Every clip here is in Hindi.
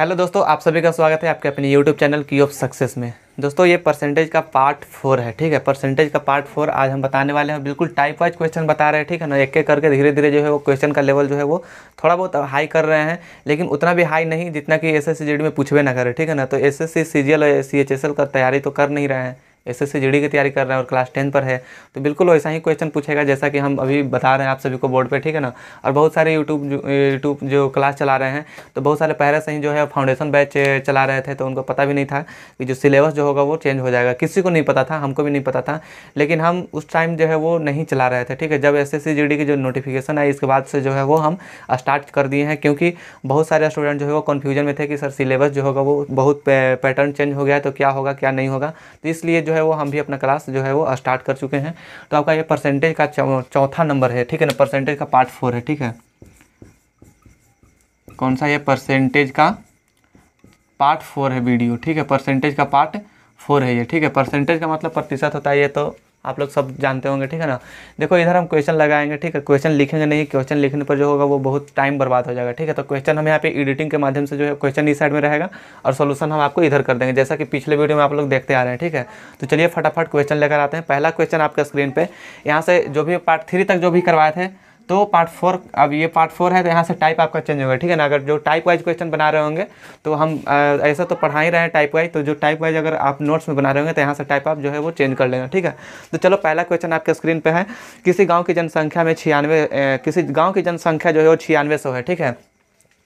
हेलो दोस्तों आप सभी का स्वागत है आपके अपने यूट्यूब चैनल की ऑफ सक्सेस में दोस्तों ये परसेंटेज का पार्ट फोर है ठीक है परसेंटेज का पार्ट फोर आज हम बताने वाले हैं बिल्कुल टाइप वाइज क्वेश्चन बता रहे हैं ठीक है ना एक एक करके धीरे धीरे जो है वो क्वेश्चन का लेवल जो है वो थोड़ा बहुत हाई कर रहे हैं लेकिन उतना भी हाई नहीं जितना कि एस एस में पूछवे ना करे ठीक है ना तो एस एस सी का तैयारी तो कर नहीं रहे हैं एस एस e की तैयारी कर रहे हैं और क्लास टेन पर है तो बिल्कुल वैसा ही क्वेश्चन पूछेगा जैसा कि हम अभी बता रहे हैं आप सभी को बोर्ड पे ठीक है ना और बहुत सारे यूट्यूब यूट्यूब जो क्लास चला रहे हैं तो बहुत सारे पहले से ही जो है फाउंडेशन बैच चला रहे थे तो उनको पता भी नहीं था कि जो सिलेबस जो होगा वो चेंज हो जाएगा किसी को नहीं पता था हमको भी नहीं पता था लेकिन हम उस टाइम जो है वो नहीं चला रहे थे ठीक है जब एस एस e की जो नोटिफिकेशन आई इसके बाद से जो है वो हम स्टार्ट कर दिए हैं क्योंकि बहुत सारे स्टूडेंट जो है वो कन्फ्यूजन में थे कि सर सिलेबस जो होगा वो बहुत पैटर्न चेंज हो गया है तो क्या होगा क्या नहीं होगा तो इसलिए जो है वो हम भी अपना क्लास जो है वो स्टार्ट uh, कर चुके हैं तो आपका ये परसेंटेज का चौथा नंबर है ठीक है ना परसेंटेज का पार्ट फोर है ठीक है कौन सा ये परसेंटेज का पार्ट फोर है वीडियो ठीक है परसेंटेज का पार्ट फोर है ये ठीक है परसेंटेज का मतलब प्रतिशत होता है ये तो आप लोग सब जानते होंगे ठीक है ना देखो इधर हम क्वेश्चन लगाएंगे ठीक है क्वेश्चन लिखेंगे नहीं क्वेश्चन लिखने पर जो होगा वो बहुत टाइम बर्बाद हो जाएगा ठीक है तो क्वेश्चन हम यहाँ पे एडिटिंग के माध्यम से जो है क्वेश्चन इस साइड में रहेगा और सोल्यूशन हम आपको इधर कर देंगे जैसा कि पिछले वीडियो में आप लोग देखते आ रहे हैं ठीक है तो चलिए फटाफट क्वेश्चन लेकर आते हैं पहला क्वेश्चन आपका स्क्रीन पर यहाँ से जो भी पार्ट थ्री तक जो भी करवाए थे तो पार्ट फोर अब ये पार्ट फोर है तो यहाँ से टाइप आपका चेंज होगा ठीक है ना अगर जो टाइप वाइज क्वेश्चन बना रहे होंगे तो हम ऐसा तो पढ़ा ही रहे हैं टाइप वाइज तो जो टाइप वाइज अगर आप नोट्स में बना रहे होंगे तो यहाँ से टाइप आप जो है वो चेंज कर लेना ठीक है तो चलो पहला क्वेश्चन आपके स्क्रीन पर है किसी गाँव की जनसंख्या में छियानवे किसी गाँव की जनसंख्या जो है वो छियानवे है ठीक है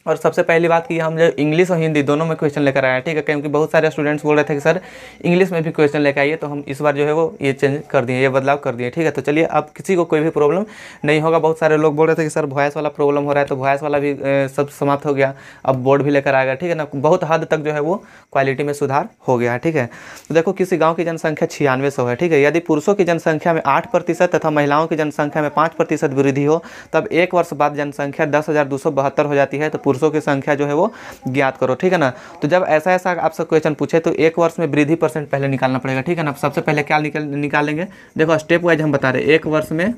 और सबसे पहली बात की हम जो इंग्लिश और हिंदी दोनों में क्वेश्चन लेकर आए हैं ठीक है क्योंकि बहुत सारे स्टूडेंट्स बोल रहे थे कि सर इंग्लिश में भी क्वेश्चन लेकर आइए तो हम इस बार जो है वो ये चेंज कर दिए ये बदलाव कर दिए ठीक है तो चलिए अब किसी को कोई भी प्रॉब्लम नहीं होगा बहुत सारे लोग बोल रहे थे कि सर वॉयस वाला प्रॉब्लम हो रहा है तो वॉयस वाला भी सब समाप्त हो गया अब बोर्ड भी लेकर आ गया ठीक है ना बहुत हद तक जो है वो क्वालिटी में सुधार हो गया ठीक है तो देखो किसी गाँव की जनसंख्या छियानवे सौ है ठीक है यदि पुरुषों की जनसंख्या में आठ प्रतिशत तथा महिलाओं की जनसंख्या में पाँच प्रतिशत वृद्धि हो तब एक वर्ष बाद जनसंख्या दस हो जाती है तो पुरुषों की संख्या जो है वो ज्ञात करो ठीक है ना तो जब ऐसा ऐसा आपसे क्वेश्चन पूछे तो एक वर्ष में वृद्धि परसेंट पहले निकालना पड़ेगा ठीक है ना सबसे पहले क्या निकल निकालेंगे देखो स्टेप वाइज हम बता रहे हैं एक वर्ष में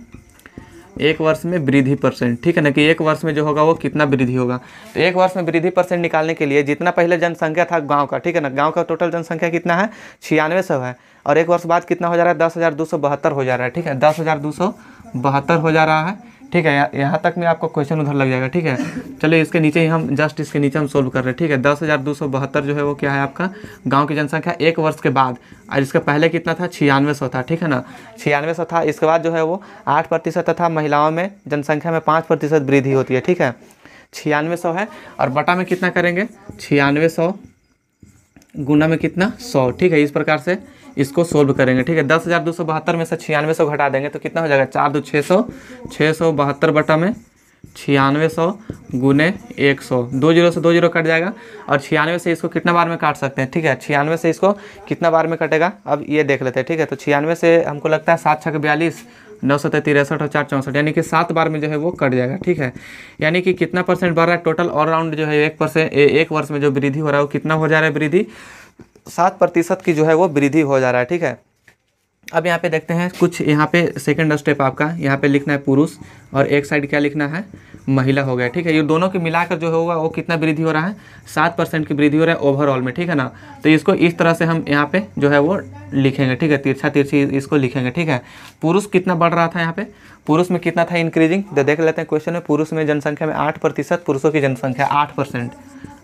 एक वर्ष में वृद्धि परसेंट ठीक है ना कि एक वर्ष में जो होगा वो कितना वृद्धि होगा तो एक वर्ष में वृद्धि परसेंट निकालने के लिए जितना पहले जनसंख्या था गांव का ठीक है ना गांव का टोटल जनसंख्या कितना है छियानवे सौ है और एक वर्ष बाद कितना हो जा रहा है दस हज़ार दो सौ बहत्तर हो जा रहा है ठीक है दस हज़ार दो सौ बहत्तर हो जा रहा है ठीक है यहाँ तक में आपको क्वेश्चन उधर लग जाएगा ठीक है चलिए इसके नीचे ही हम जस्ट इसके नीचे हम सोल्व कर रहे हैं ठीक है दस हज़ार दो सौ बहत्तर जो है वो क्या है आपका गाँव की जनसंख्या एक वर्ष के बाद और इसका पहले कितना था छियानवे सौ था ठीक है ना छियानवे सौ था इसके बाद जो है वो आठ प्रतिशत तथा महिलाओं में जनसंख्या में पाँच प्रतिशत वृद्धि होती है ठीक है छियानवे सौ है और बटा में कितना करेंगे छियानवे सौ गुना में कितना सौ ठीक है इस प्रकार से इसको सोल्व करेंगे ठीक है दस हज़ार दो सौ बहत्तर में से छियानवे सौ घटा देंगे तो कितना हो जाएगा चार दो छः सौ छः सौ बहत्तर बटा में छियानवे सौ गुने एक सौ दो जीरो से दो जीरो कट जाएगा और छियानवे से इसको कितना बार में काट सकते हैं ठीक है छियानवे से इसको कितना बार में कटेगा अब ये देख लेते हैं ठीक है तो छियानवे से हमको लगता है सात छः बयालीस नौ सौ तिरसठ और चार चौंसठ यानी कि सात बार में जो है वो कट जाएगा ठीक है यानी कि कितना परसेंट बढ़ रहा है टोटल ऑलराउंड जो है एक परसेंट एक वर्ष में जो वृद्धि हो रहा है वो कितना हो जा रहा है वृद्धि सात प्रतिशत की जो है वो वृद्धि हो जा रहा है ठीक है अब यहाँ पे देखते हैं कुछ यहाँ पे सेकंड स्टेप आपका यहाँ पे लिखना है पुरुष और एक साइड क्या लिखना है महिला हो गया ठीक है ये दोनों के मिलाकर जो होगा वो कितना वृद्धि हो रहा है सात परसेंट की वृद्धि हो रहा है ओवरऑल में ठीक है ना तो इसको इस तरह से हम यहाँ पे जो है वो लिखेंगे ठीक है तिरछा तिरछी इसको लिखेंगे ठीक है पुरुष कितना बढ़ रहा था यहाँ पे पुरुष में कितना था इंक्रीजिंग तो देख लेते हैं क्वेश्चन में पुरुष में जनसंख्या में आठ प्रतिशत पुरुषों की जनसंख्या आठ परसेंट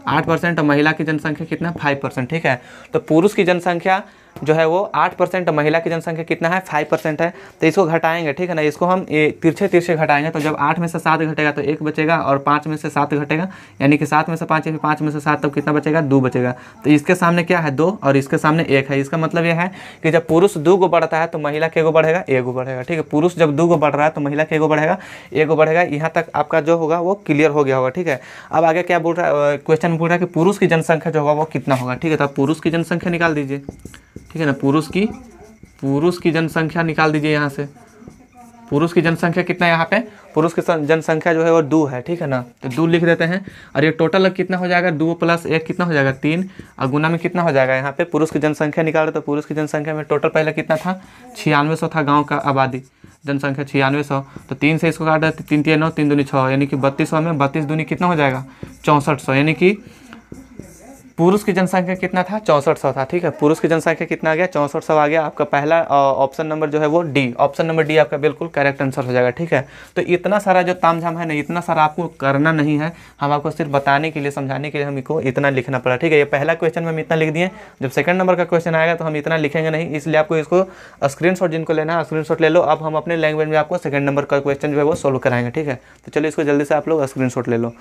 आठ परसेंट और महिला की जनसंख्या कितना फाइव परसेंट ठीक है तो पुरुष की जनसंख्या जो है वो आठ परसेंट महिला की जनसंख्या कितना है फाइव परसेंट है तो इसको घटाएंगे ठीक है ना इसको हम तिरछे तिरछे घटाएंगे तो जब आठ में से सात घटेगा तो एक बचेगा और पाँच में से सात घटेगा यानी कि सात में से पाँच या फिर पाँच में से सात तो कितना बचेगा दो बचेगा तो इसके सामने क्या है दो और इसके सामने एक है इसका मतलब यह है कि जब पुरुष दो गो बढ़ता है तो महिला के गो बढ़ेगा एक गो बढ़ेगा ठीक है पुरुष जब दो गो बढ़ रहा है तो महिला के गो बढ़ेगा एक गो बढ़ेगा यहाँ तक आपका जो होगा वो क्लियर हो गया होगा ठीक है अब आगे क्या बोल रहा है क्वेश्चन बोल रहा है कि पुरुष की जनसंख्या जो होगा वो कितना होगा ठीक है तो पुरुष की जनसंख्या निकाल दीजिए ठीक है ना पुरुष की पुरुष की जनसंख्या निकाल दीजिए यहाँ से पुरुष की जनसंख्या कितना है यहाँ पे पुरुष की जनसंख्या जो है वो दो है ठीक है ना तो दो लिख देते हैं और ये टोटल कितना हो जाएगा दो प्लस एक कितना हो जाएगा तीन और गुना में कितना हो जाएगा यहाँ पे पुरुष की जनसंख्या निकाल रहे तो पुरुष की जनसंख्या में टोटल पहले कितना था छियानवे सौ था गाँव का आबादी जनसंख्या छियानवे सौ तो तीन से इसको काट देते तो तीन तीन नौ तीन दूनी छः यानी कि बत्तीस सौ में बत्तीस दूनी कितना हो जाएगा चौंसठ सौ यानी कि पुरुष की जनसंख्या कितना था चौंसठ सौ था ठीक है पुरुष की जनसंख्या कितना आ गया चौंसठ सौ आ गया आपका पहला ऑप्शन नंबर जो है वो डी ऑप्शन नंबर डी आपका बिल्कुल करेक्ट आंसर हो जाएगा ठीक है तो इतना सारा जो तामझाम है ना इतना सारा आपको करना नहीं है हम आपको सिर्फ बताने के लिए समझाने के लिए हमको इतना लिखना पड़ा ठीक है ये पहला क्वेश्चन में हम इतना लिख दिए जब सेकंड नंबर का क्वेश्चन आएगा तो हम इतना लिखेंगे नहीं इसलिए आपको इसको स्क्रीन जिनको लेना है स्क्रीन ले लो अब हम अपने लैंग्वेज में आपको सेकंड नंबर का क्वेश्चन जो है वो सोल्व कराएंगे ठीक है तो चलिए इसको जल्दी से आप लोग स्क्रीन ले लो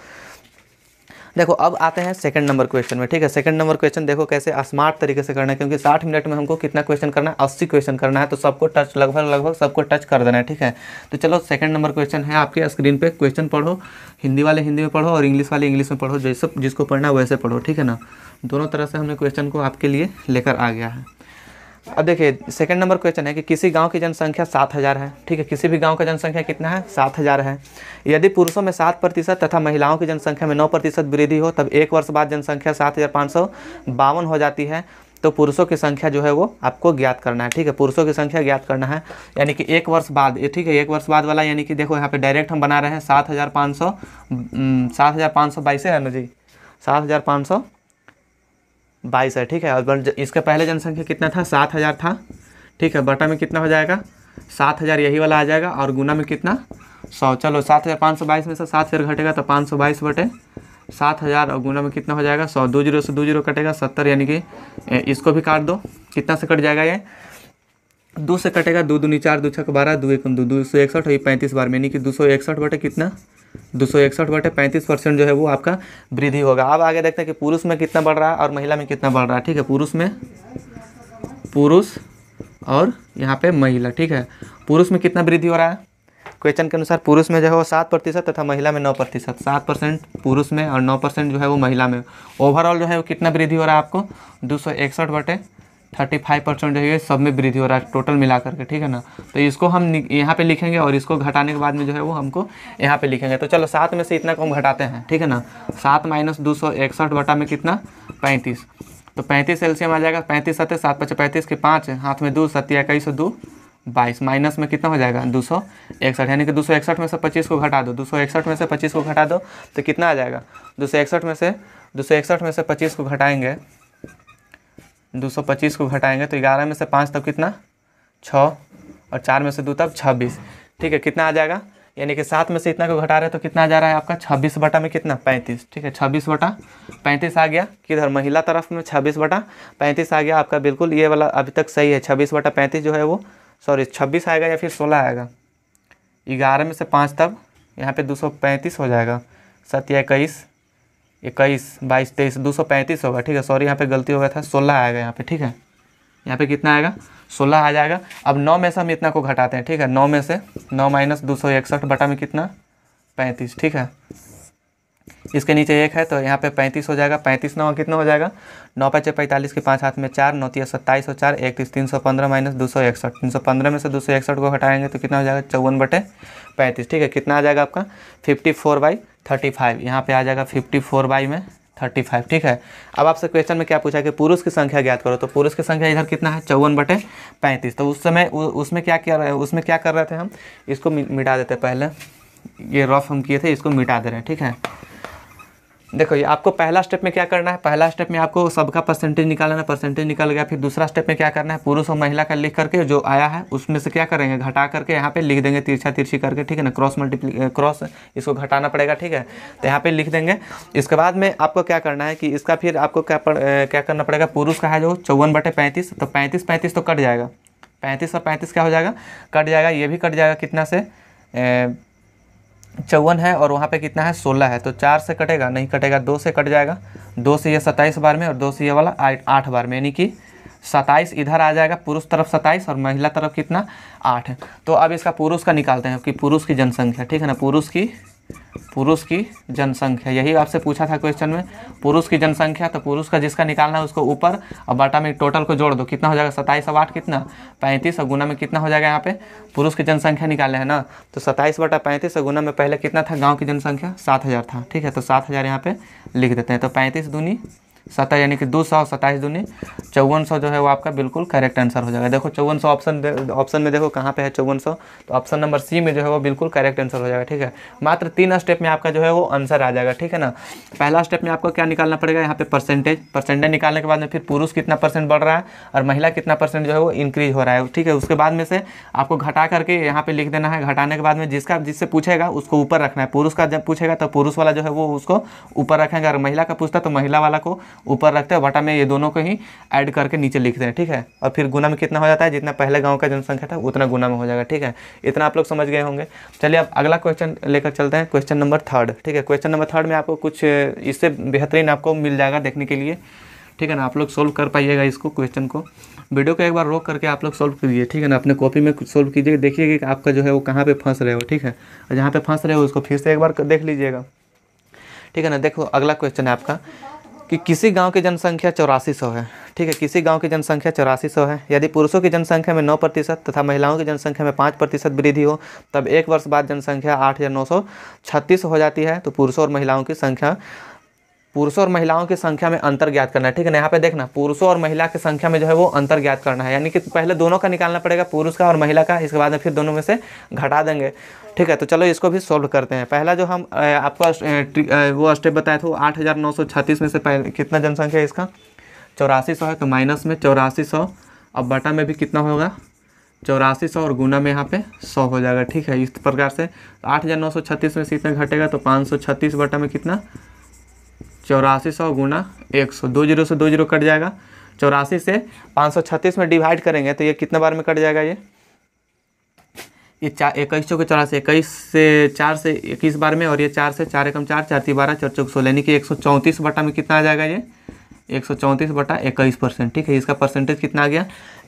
देखो अब आते हैं सेकंड नंबर क्वेश्चन में ठीक है सेकंड नंबर क्वेश्चन देखो कैसे स्मार्ट तरीके से करना है क्योंकि साठ मिनट में हमको कितना क्वेश्चन करना है अस्सी क्वेश्चन करना है तो सबको टच लगभग लगभग सबको टच कर देना है ठीक है तो चलो सेकंड नंबर क्वेश्चन है आपके स्क्रीन पर क्वेश्चन पढ़ो हिंदी वाले हिंदी में पढ़ो और इंग्लिश वाले इंग्लिश में पढ़ो जैसे जिसको पढ़ना है वैसे पढ़ो ठीक है ना दोनों तरह से हमने क्वेश्चन को आपके लिए लेकर आ गया है अब देखिए सेकंड नंबर क्वेश्चन है कि किसी गांव की जनसंख्या सात हज़ार है ठीक है किसी भी गांव का जनसंख्या कितना है सात हज़ार है यदि पुरुषों में सात प्रतिशत तथा महिलाओं की जनसंख्या में नौ प्रतिशत वृद्धि हो तब एक वर्ष बाद जनसंख्या सात हज़ार पाँच सौ बावन हो जाती है तो पुरुषों की संख्या जो है वो आपको ज्ञात करना है ठीक है पुरुषों की संख्या ज्ञात करना है यानी कि एक वर्ष बाद ये ठीक है एक वर्ष बाद वाला यानी कि देखो यहाँ पे डायरेक्ट हम बना रहे हैं सात हज़ार पाँच सौ सात हज़ार पाँच सौ बाईस है ना जी सात हज़ार पाँच सौ बाईस है ठीक है और इसका पहले जनसंख्या कितना था सात हज़ार था ठीक है बटा में कितना हो जाएगा सात हज़ार यही वाला आ जाएगा और गुना में कितना सौ चलो सात हज़ार पाँच सौ बाईस में से सात हज़ार घटेगा तो पाँच सौ बाईस बटे सात हज़ार और गुना में कितना हो जाएगा सौ दो जीरो से दो जीरो कटेगा सत्तर यानी कि इसको भी काट दो कितना से कट जाएगा ये दो से कटेगा दो दूनी चार दो छक बारह दो एक दो दो सौ इकसठ हुई पैंतीस बार में यानी कि दो सौ इकसठ बटे कितना दो सौ इकसठ बटे पैंतीस परसेंट जो है वो आपका वृद्धि होगा अब आगे देखते हैं कि पुरुष में कितना बढ़ रहा है और महिला में कितना बढ़ रहा है ठीक है पुरुष में पुरुष और यहाँ पे महिला ठीक है पुरुष में कितना वृद्धि हो रहा है क्वेश्चन के अनुसार पुरुष में जो है वो सात प्रतिशत तथा महिला में नौ प्रतिशत सात परसेंट पुरुष में और नौ परसेंट जो है वो महिला में ओवरऑल जो है वो कितना वृद्धि हो रहा है आपको दो सौ इकसठ बटे थर्टी फाइव परसेंट जो है सब में वृद्धि हो रहा है टोटल मिला करके ठीक है ना तो इसको हम यहाँ पे लिखेंगे और इसको घटाने के बाद में जो है वो हमको यहाँ पे लिखेंगे तो चलो सात में से इतना को हम घटाते हैं ठीक है ना सात माइनस दो सौ इकसठ बटा में कितना पैंतीस तो पैंतीस एल्सियम आ जाएगा पैंतीस सत्य सात पचास पैंतीस के पाँच हाथ में दो सत्य इक्कीस सौ दो बाईस माइनस में कितना हो जाएगा दो सौ इकसठ यानी कि दो सौ इकसठ में से पच्चीस को घटा दो दो सौ इकसठ में से पच्चीस को घटा दो तो कितना आ जाएगा दो सौ इकसठ में से दो सौ इकसठ में से पच्चीस को घटाएंगे 225 को घटाएंगे तो ग्यारह में से पाँच तब कितना छः और चार में से दो तब छब्बीस ठीक है कितना आ जाएगा यानी कि सात में से इतना को घटा रहे हैं तो कितना आ जा रहा है आपका छब्बीस बटा में कितना पैंतीस ठीक है छब्बीस बटा पैंतीस आ गया किधर महिला तरफ में छब्बीस बटा पैंतीस आ गया आपका बिल्कुल ये वाला अभी तक सही है छब्बीस बटा पैंतीस जो है वो सॉरी छब्बीस आएगा या फिर सोलह आएगा ग्यारह में से पाँच तब यहाँ पर दो सौ पैंतीस हो जाएगा सत्या इक्कीस इक्कीस बाईस तेईस दो सौ पैंतीस होगा ठीक है सॉरी यहाँ पे गलती हो गया था सोलह आएगा यहाँ पे ठीक है यहाँ पे कितना आएगा सोलह आ जाएगा अब नौ में से हम इतना को घटाते हैं ठीक है नौ में से नौ माइनस दो सौ इकसठ बटा में कितना पैंतीस ठीक है इसके नीचे एक है तो यहाँ पे पैंतीस हो जाएगा पैंतीस नौ कितना हो जाएगा नौ पचे पैंतालीस के पाँच हाथ में चार नौ तीस सत्ताईस और चार इकतीस तीन सौ पंद्रह माइनस दो सौ इकसठ तीन सौ पंद्रह में से दो सौ इकसठ को हटाएंगे तो कितना हो जाएगा चौवन बटे पैंतीस ठीक है कितना आ जाएगा आपका fifty four by thirty five यहाँ पर आ जाएगा फिफ्टी फोर बाई में थर्टी फाइव ठीक है अब आपसे क्वेश्चन में क्या पूछा कि पुरुष की संख्या ज्ञात करो तो पुरुष की संख्या इधर कितना है चौवन बटे पैंतीस तो उस समय उसमें क्या क्या रहे उसमें क्या कर रहे थे हम इसको मिटा देते पहले ये रफ हम किए थे इसको मिटा दे रहे हैं ठीक है देखो ये आपको पहला स्टेप में क्या करना है पहला स्टेप में आपको सबका परसेंटेज निकालना है परसेंटेज निकल गया फिर दूसरा स्टेप में क्या करना है पुरुष और महिला का लिख करके जो आया है उसमें से क्या करेंगे घटा करके यहाँ पे लिख देंगे तिरछा तिरछी करके ठीक है ना क्रॉस मल्टीप्ली क्रॉस इसको घटाना पड़ेगा ठीक है तो यहाँ पर लिख देंगे इसके बाद में आपको क्या करना है कि इसका फिर आपको क्या पड़, क्या करना पड़ेगा पुरुष का है जो चौवन बटे पैंतीस तो पैंतीस पैंतीस तो कट जाएगा पैंतीस और पैंतीस क्या हो जाएगा कट जाएगा ये भी कट जाएगा कितना से चौवन है और वहाँ पे कितना है सोलह है तो चार से कटेगा नहीं कटेगा दो से कट जाएगा दो से ये सत्ताईस बार में और दो से ये वाला आठ बार में यानी कि सत्ताईस इधर आ जाएगा पुरुष तरफ सत्ताईस और महिला तरफ कितना आठ तो अब इसका पुरुष का निकालते हैं कि पुरुष की जनसंख्या ठीक है ना पुरुष की पुरुष की जनसंख्या यही आपसे पूछा था क्वेश्चन में पुरुष की जनसंख्या तो पुरुष का जिसका निकालना है उसको ऊपर और बाटा में टोटल को जोड़ दो कितना हो जाएगा सत्ताईस और आठ कितना पैंतीस और गुना में कितना हो जाएगा यहाँ पे पुरुष की जनसंख्या निकालने है ना तो सत्ताईस बटा पैंतीस और गुना में पहले कितना था गाँव की जनसंख्या सात था ठीक है तो सात हज़ार यहाँ लिख देते हैं तो पैंतीस दूनी सत्ताईस यानी कि दो सौ सताईस दूनी चौवन सौ जो है वो आपका बिल्कुल करेक्ट आंसर हो जाएगा देखो चौवन सौ ऑप्शन ऑप्शन में देखो कहाँ पे है चौवन सौ तो ऑप्शन नंबर सी में जो है वो बिल्कुल करेक्ट आंसर हो जाएगा ठीक है मात्र तीन स्टेप में आपका जो है वो आंसर आ जाएगा ठीक है ना पहला स्टेप में आपको क्या निकालना पड़ेगा यहाँ पे परसेंटेज परसेंटेज निकालने के बाद में फिर पुरुष कितना परसेंट बढ़ रहा है और महिला कितना परसेंट जो है वो इंक्रीज हो रहा है ठीक है उसके बाद में से आपको घटा करके यहाँ पे लिख देना है घटाने के बाद में जिसका जिससे पूछेगा उसको ऊपर रखना है पुरुष का जब पूछेगा तो पुरुष वाला जो है वो उसको ऊपर रखेंगे और महिला का पूछता तो महिला वाला को ऊपर रखते हैं बटा में ये दोनों को ही ऐड करके नीचे लिखते हैं ठीक है और फिर गुना में कितना हो जाता है जितना पहले गाँव का जनसंख्या था उतना गुना में हो जाएगा ठीक है इतना आप लोग समझ गए होंगे चलिए अब अगला क्वेश्चन लेकर चलते हैं क्वेश्चन नंबर थर्ड ठीक है क्वेश्चन नंबर थर्ड में आपको कुछ इससे बेहतरीन आपको मिल जाएगा देखने के लिए ठीक है ना आप लोग सोल्व कर पाइएगा इसको क्वेश्चन को वीडियो को एक बार रोक करके आप लोग सोल्व कीजिए ठीक है ना अपने कॉपी में सोल्व कीजिए देखिए कि आपका जो है वो कहाँ पे फंस रहे हो ठीक है और जहाँ पे फंस रहे हो उसको फिर से एक बार देख लीजिएगा ठीक है ना देखो अगला क्वेश्चन है आपका कि किसी गांव की जनसंख्या चौरासी सौ है ठीक है किसी गांव की जनसंख्या चौरासी सौ है यदि पुरुषों की जनसंख्या में नौ प्रतिशत तथा महिलाओं की जनसंख्या में पाँच प्रतिशत वृद्धि हो तब एक वर्ष बाद जनसंख्या आठ हज़ार नौ सौ छत्तीस हो जाती है तो पुरुषों और महिलाओं की संख्या पुरुषों और महिलाओं की संख्या में अंतर ज्ञात करना है ठीक है ना यहाँ पे देखना पुरुषों और महिला की संख्या में जो है वो अंतर ज्ञात करना है यानी कि पहले दोनों का निकालना पड़ेगा पुरुष का और महिला का इसके बाद में फिर दोनों में से घटा देंगे ठीक है तो चलो इसको भी सॉल्व करते हैं पहला जो हम आपको वो स्टेप बताया था वो आठ में से कितना जनसंख्या है इसका चौरासी है तो माइनस में चौरासी अब बटा में भी कितना होगा चौरासी सौ और गुना में यहाँ पे सौ हो जाएगा ठीक है इस प्रकार से आठ हज़ार नौ सौ छत्तीस में से इतना घटेगा तो पाँच सौ छत्तीस बटा में कितना चौरासी सौ गुना एक सौ दो जीरो से दो जीरो कट जाएगा चौरासी से पाँच सौ छत्तीस में डिवाइड करेंगे तो ये कितना बार में कट जाएगा ये ये चार इक्कीस चौके चौरासी इक्कीस से चार से इक्कीस बार में और ये चार से चार एकम चार चार बारह चार चौक सोलह यानी कि एक सौ चौंतीस बटा में कितना आ जाएगा ये एक सौ चौंतीस बटा इक्कीस परसेंट ठीक है इसका परसेंटेज कितना आ गया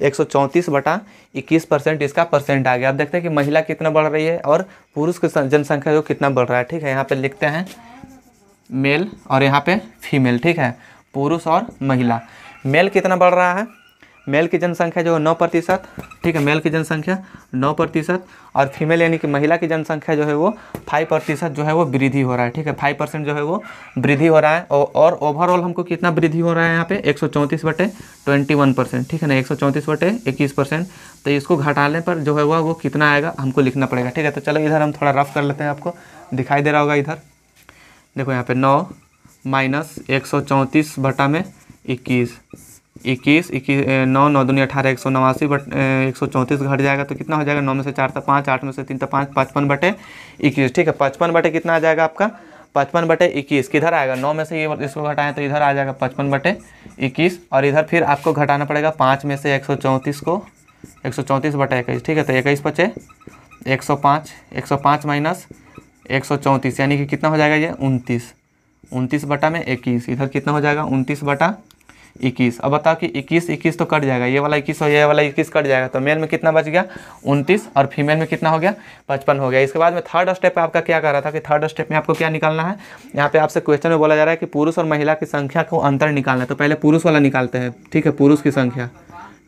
एक सौ चौंतीस बटा इक्कीस परसेंट इसका परसेंट आ गया आप देखते हैं कि महिला कितना बढ़ रही है और पुरुष की जनसंख्या जो कितना बढ़ रहा है ठीक है यहाँ पर लिखते हैं मेल और यहाँ पे फीमेल ठीक है पुरुष और महिला मेल कितना बढ़ रहा है मेल की जनसंख्या जो है नौ प्रतिशत ठीक है मेल की जनसंख्या नौ प्रतिशत और फीमेल यानी कि महिला की जनसंख्या जो है वो फाइव प्रतिशत जो है वो वृद्धि हो रहा है ठीक है फाइव परसेंट जो है वो वृद्धि हो रहा है और ओवरऑल हमको कितना वृद्धि हो रहा है यहाँ पे एक सौ चौंतीस बटे ट्वेंटी वन परसेंट ठीक है ना एक सौ चौंतीस बटे इक्कीस परसेंट तो इसको घटाने पर जो है वो कितना आएगा हमको लिखना पड़ेगा ठीक है तो चलो इधर हम थोड़ा रफ कर लेते हैं आपको दिखाई दे रहा होगा इधर देखो यहाँ पे नौ माइनस एक सौ चौंतीस बटा में इक्कीस इक्कीस इक्कीस नौ नौ दुनिया अठारह एक सौ नवासी बट एक सौ चौंतीस घट जाएगा तो कितना हो जाएगा नौ में से चार था पाँच आठ में से तीन था पाँच पचपन बटे इक्कीस ठीक है पचपन बटे कितना आ जाएगा आपका पचपन बटे इक्कीस किधर आएगा नौ में से ये इसको घटाएं तो इधर आ जाएगा पचपन बटे इक्कीस और इधर फिर आपको घटाना पड़ेगा पाँच में से एक सौ चौंतीस को एक सौ चौंतीस बटा इक्कीस ठीक है तो इक्कीस पचे एक सौ पाँच एक सौ पाँच माइनस एक सौ चौंतीस यानी कि कितना हो जाएगा ये उनतीस उनतीस बटा में इक्कीस इधर कितना हो जाएगा उनतीस बटा इक्कीस अब बताओ कि इक्कीस इक्कीस तो कट जाएगा ये वाला इक्कीस और ये वाला इक्कीस कट जाएगा तो मेल में कितना बच गया उनतीस और फीमेल में कितना हो गया पचपन हो गया इसके बाद में थर्ड स्टेप आपका क्या कर रहा था कि थर्ड स्टेप में आपको क्या निकालना है यहाँ पे आपसे क्वेश्चन में बोला जा रहा है कि पुरुष और महिला की संख्या को अंतर निकालना है तो पहले पुरुष वाला निकालते हैं ठीक है पुरुष की संख्या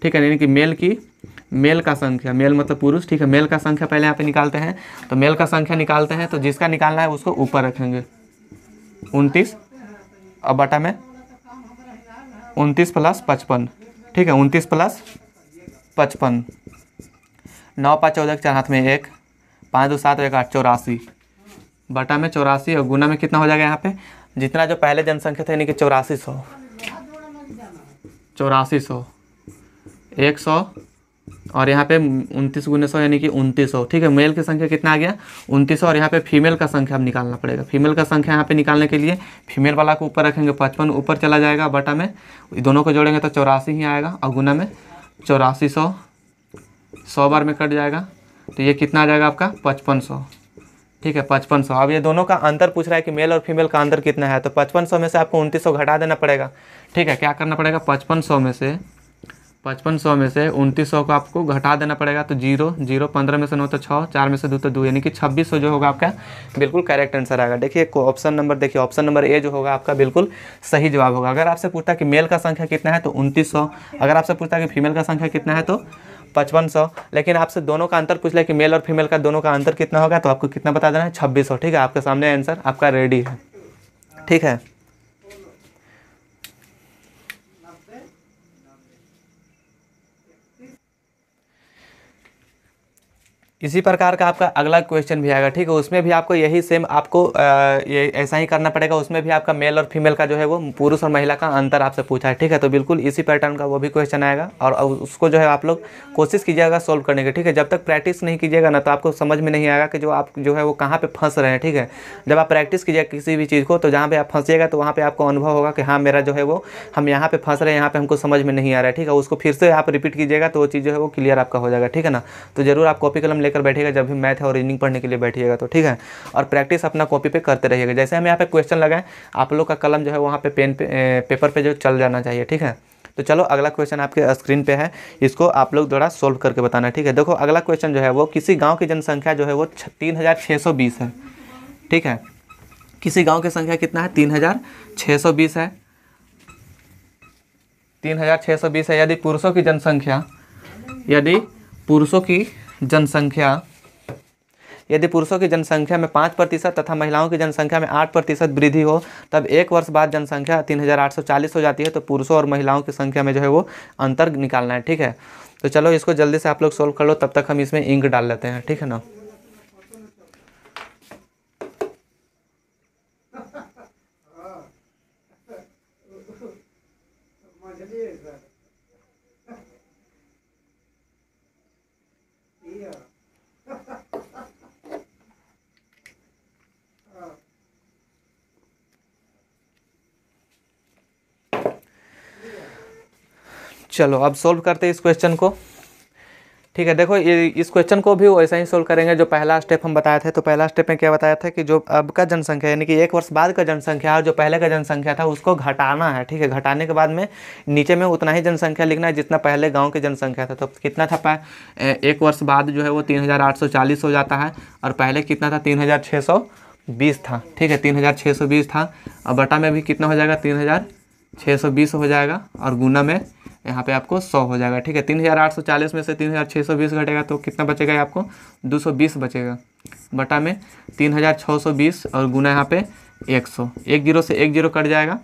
ठीक है यानी कि मेल की मेल का संख्या मेल मतलब पुरुष ठीक है मेल का संख्या पहले यहाँ पे निकालते हैं तो मेल का संख्या निकालते हैं तो जिसका निकालना है उसको ऊपर रखेंगे उनतीस अब बटा में उनतीस प्लस पचपन ठीक है उनतीस प्लस पचपन नौ पाँच चौदह चार हाथ में एक पाँच दो सात एक आठ चौरासी बटा में चौरासी और गुना में कितना हो जाएगा यहाँ पे जितना जो पहले जनसंख्या था यानी कि चौरासी सौ चौरासी सौ एक सौ और यहाँ पे उनतीस गुने सौ यानी कि उनतीस सौ ठीक है मेल की संख्या कितना आ गया उनतीस सौ और यहाँ पे फीमेल का संख्या हम निकालना पड़ेगा फीमेल का संख्या यहाँ पे निकालने के लिए फीमेल वाला को ऊपर रखेंगे पचपन ऊपर चला जाएगा बटा में दोनों को जोड़ेंगे तो चौरासी ही आएगा और गुना में चौरासी सौ सौ बार में कट जाएगा तो ये कितना आ जाएगा आपका पचपन सौ ठीक है पचपन सौ अब ये दोनों का अंतर पूछ रहा है कि मेल और फीमेल का अंतर कितना है तो पचपन सौ में से आपको उनतीस सौ घटा देना पड़ेगा ठीक है क्या करना पड़ेगा पचपन सौ में से पचपन सौ में से उनतीस सौ को आपको घटा देना पड़ेगा तो जीरो जीरो पंद्रह में से नौ तो छः चार में से दो तो दो यानी कि छब्बीस सौ जो होगा आपका बिल्कुल करेक्ट आंसर आएगा देखिए ऑप्शन नंबर देखिए ऑप्शन नंबर ए जो होगा आपका बिल्कुल सही जवाब होगा अगर आपसे पूछता कि मेल का संख्या कितना है तो उनतीस सौ अगर आपसे पूछता कि फीमेल का संख्या कितना है तो पचपन सौ लेकिन आपसे दोनों का अंतर पूछ लिया कि मेल और फीमेल का दोनों का अंतर कितना होगा तो आपको कितना बता देना है छब्बीस सौ ठीक है आपके सामने आंसर आपका रेडी है ठीक है इसी प्रकार का आपका अगला क्वेश्चन भी आएगा ठीक है उसमें भी आपको यही सेम आपको ये ऐसा ही करना पड़ेगा उसमें भी आपका मेल और फीमेल का जो है वो पुरुष और महिला का अंतर आपसे पूछा है ठीक है तो बिल्कुल इसी पैटर्न का वो भी क्वेश्चन आएगा और उसको जो है आप लोग कोशिश कीजिएगा सॉल्व करने की ठीक है जब तक प्रैक्टिस नहीं कीजिएगा ना तो आपको समझ में नहीं आएगा कि जो आप जो है वो कहाँ पर फंस रहे हैं ठीक है जब आप प्रैक्टिस कीजिएगा किसी भी चीज़ को तो जहाँ पर आप फंसिएगा तो वहाँ पर आपको अनुभव होगा कि हाँ मेरा जो है वो हम यहाँ पर फंस रहे हैं यहाँ पर हमको समझ में नहीं आ रहा है ठीक है उसको फिर से आप रिपीट कीजिएगा तो वो चीज़ जो है वो क्लियर आपका हो जाएगा ठीक है ना तो ज़रूर आप कॉपी कलम लेकर लेकर बैठेगा जब भी मैथ है और रीजनिंग पढ़ने के लिए बैठिएगा तो ठीक है और प्रैक्टिस अपना कॉपी पे करते रहिएगा जैसे हम यहाँ पे क्वेश्चन लगाएं आप लोग का कलम जो है वहाँ पे पेन पे पेपर पे जो चल जाना चाहिए ठीक है तो चलो अगला क्वेश्चन आपके स्क्रीन पे है इसको आप लोग द्वारा सोल्व करके बताना ठीक है देखो अगला क्वेश्चन जो है वो किसी गाँव की जनसंख्या जो है वो तीन है ठीक है किसी गाँव की संख्या कितना है तीन है तीन है यदि पुरुषों की जनसंख्या यदि पुरुषों की जनसंख्या यदि पुरुषों की जनसंख्या में पाँच प्रतिशत तथा महिलाओं की जनसंख्या में आठ प्रतिशत वृद्धि हो तब एक वर्ष बाद जनसंख्या तीन हज़ार आठ सौ चालीस हो जाती है तो पुरुषों और महिलाओं की संख्या में जो है वो अंतर निकालना है ठीक है तो चलो इसको जल्दी से आप लोग सोल्व कर लो तब तक हम इसमें इंक डाल लेते हैं ठीक है ना चलो अब सॉल्व करते हैं इस क्वेश्चन को ठीक है देखो इस क्वेश्चन को भी वैसा ही सोल्व करेंगे जो पहला स्टेप हम बताए थे तो पहला स्टेप में क्या बताया था कि जो अब का जनसंख्या यानी कि एक वर्ष बाद का जनसंख्या और जो पहले का जनसंख्या था उसको घटाना है ठीक है घटाने के बाद में नीचे में उतना ही जनसंख्या लिखना है जितना पहले गाँव की जनसंख्या था तो कितना था एक वर्ष बाद जो है वो तीन हो जाता है और पहले कितना था तीन था ठीक है तीन था और बटा में भी कितना हो जाएगा तीन छः सौ बीस हो जाएगा और गुना में यहाँ पे आपको सौ हो जाएगा ठीक है तीन हज़ार आठ सौ चालीस में से तीन हज़ार छः सौ बीस घटेगा तो कितना बचेगा आपको दो सौ बीस बचेगा बटा में तीन हज़ार छः सौ बीस और गुना यहाँ पे एक सौ एक जीरो से एक जीरो कट जाएगा